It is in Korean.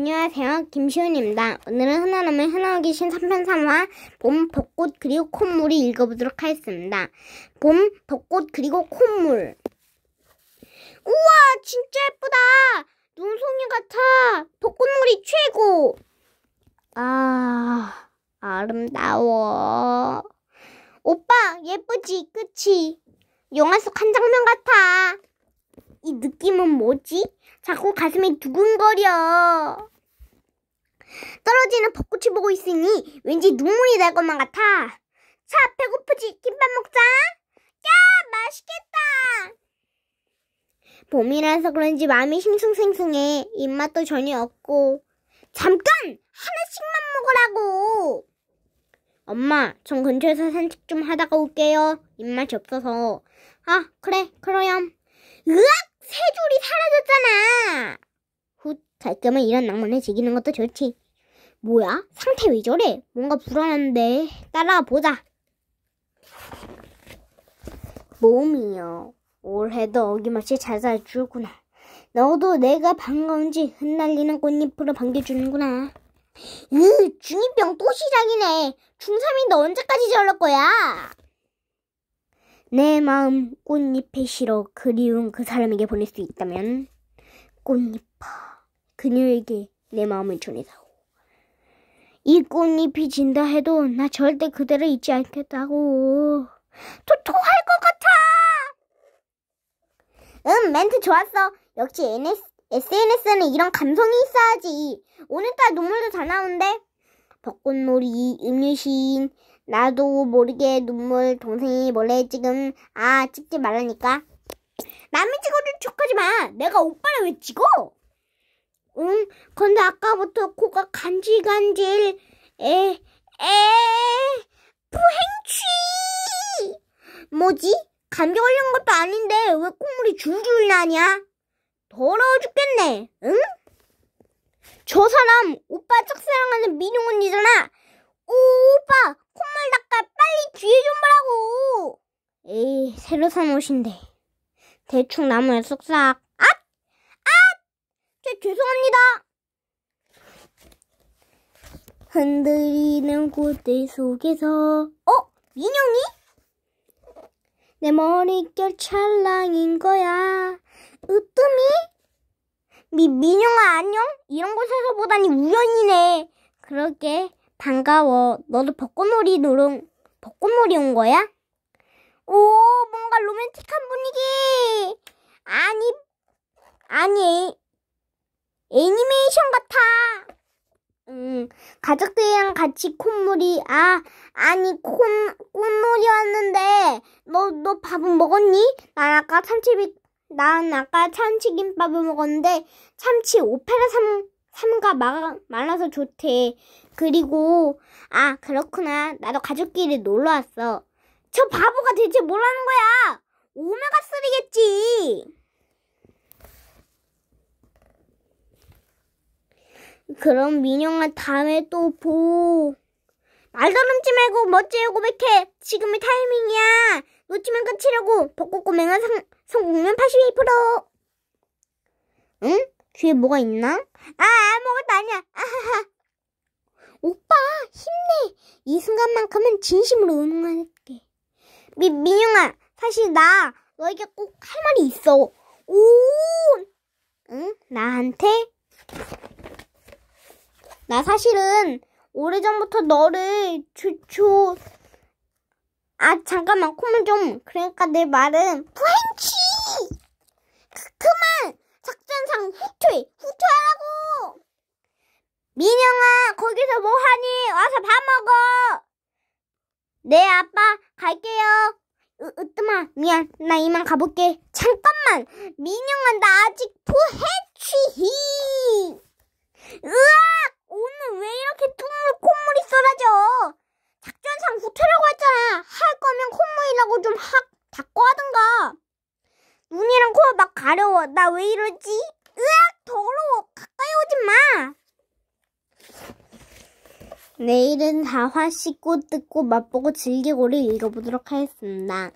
안녕하세요. 김시훈입니다. 오늘은 하나남면 하나 오기신 3편 3화 봄, 벚꽃, 그리고 콧물이 읽어보도록 하겠습니다. 봄, 벚꽃, 그리고 콧물 우와 진짜 예쁘다. 눈송이 같아. 벚꽃물이 최고. 아 아름다워. 오빠 예쁘지 그치? 영화 속 한 장면 같아. 이 느낌은 뭐지? 자꾸 가슴이 두근거려. 떨어지는 벚꽃을 보고 있으니 왠지 눈물이 날 것만 같아. 자, 배고프지? 김밥 먹자. 야, 맛있겠다. 봄이라서 그런지 마음이 싱숭생숭해. 입맛도 전혀 없고. 잠깐! 하나씩만 먹으라고! 엄마, 전 근처에서 산책 좀 하다가 올게요. 입맛이 없어서. 아, 그래, 그러렴. 으악! 훔쳤잖아. 훗, 가끔은 이런 낭만을 즐기는 것도 좋지. 뭐야? 상태 왜 저래? 뭔가 불안한데. 따라와 보자. 몸이요. 올해도 어김없이 잘살줄구나 너도 내가 반가운지 흩날리는 꽃잎으로 반겨주는구나. 으, 중2병또 시작이네. 중3인데 언제까지 저럴 거야? 내 마음 꽃잎에 실어 그리운 그 사람에게 보낼 수 있다면 꽃잎아, 그녀에게 내 마음을 전해다오. 이 꽃잎이 진다 해도 나 절대 그대로 잊지 않겠다고. 토토할 것 같아! 응, 음, 멘트 좋았어. 역시 NS, SNS는 이런 감성이 있어야지. 오늘따라 눈물도 다 나오는데? 벚꽃놀이, 음유시인, 나도 모르게 눈물, 동생이 몰래 지금, 아, 찍지 말라니까. 남이 찍어도 척하지 마. 내가 오빠를 왜 찍어? 응, 근데 아까부터 코가 간질간질, 에, 에, 푸행취! 뭐지? 감기 걸린 것도 아닌데 왜 콧물이 줄줄 나냐? 더러워 죽겠네, 응? 저 사람 오빠 짝사랑하는 민용 언니잖아. 오, 오빠 콧물 닦아 빨리 뒤에 좀 보라고. 에이, 새로 산 옷인데. 대충 나무에 쓱싹 앗! 앗! 제 죄송합니다. 흔들리는 꽃들 속에서 어? 민영이? 내 머릿결 찰랑인 거야. 으뜸이? 미, 민영아 안녕? 이런 곳에서 보다니 우연이네. 그러게 반가워. 너도 벚꽃놀이 노롱 벚꽃놀이 온 거야? 오, 뭔가 로맨틱한 분위기. 아니, 아니, 애니메이션 같아. 음, 가족들이랑 같이 콧물이, 아, 아니, 콧, 콧물이었는데, 너, 너 밥은 먹었니? 난 아까 참치, 난 아까 참치김밥을 먹었는데, 참치 오페라 삼, 삼가 마, 말라서 좋대. 그리고, 아, 그렇구나. 나도 가족끼리 놀러 왔어. 저 바보가 대체 뭐라는 거야? 오메가3겠지. 그럼 민영아 다음에 또 보. 말더듬지 말고 멋지게 고백해. 지금이 타이밍이야. 놓치면 끝이라고. 벚꽃고맹은 성, 성공률 82%. 응? 귀에 뭐가 있나? 아, 아무것도 아니야. 아하하. 오빠, 힘내. 이 순간만큼은 진심으로 응원할게. 미, 민영아, 사실 나 너에게 꼭 할 말이 있어. 오! 응? 나한테? 나 사실은 오래전부터 너를 주초 아 잠깐만 코만 좀 그러니까 내 말은 프렌치 그, 그만 작전상 후퇴 후퇴하라고 민영아 거기서 뭐하니 와서 밥 네, 아빠, 갈게요. 으, 뜸아 미안. 나 이만 가볼게. 잠깐만! 민영아, 나 아직 부해취히! 으악! 오늘 왜 이렇게 뚱물 콧물이 쏟아져? 작전상 후퇴라고 했잖아. 할 거면 콧물이라고 좀 확 닦고 하든가. 눈이랑 코가막 가려워. 나 왜 이러지? 으악! 더러워. 가까이 오지 마! 내일은 다 화 씻고 뜯고 맛보고 즐기고를 읽어보도록 하겠습니다.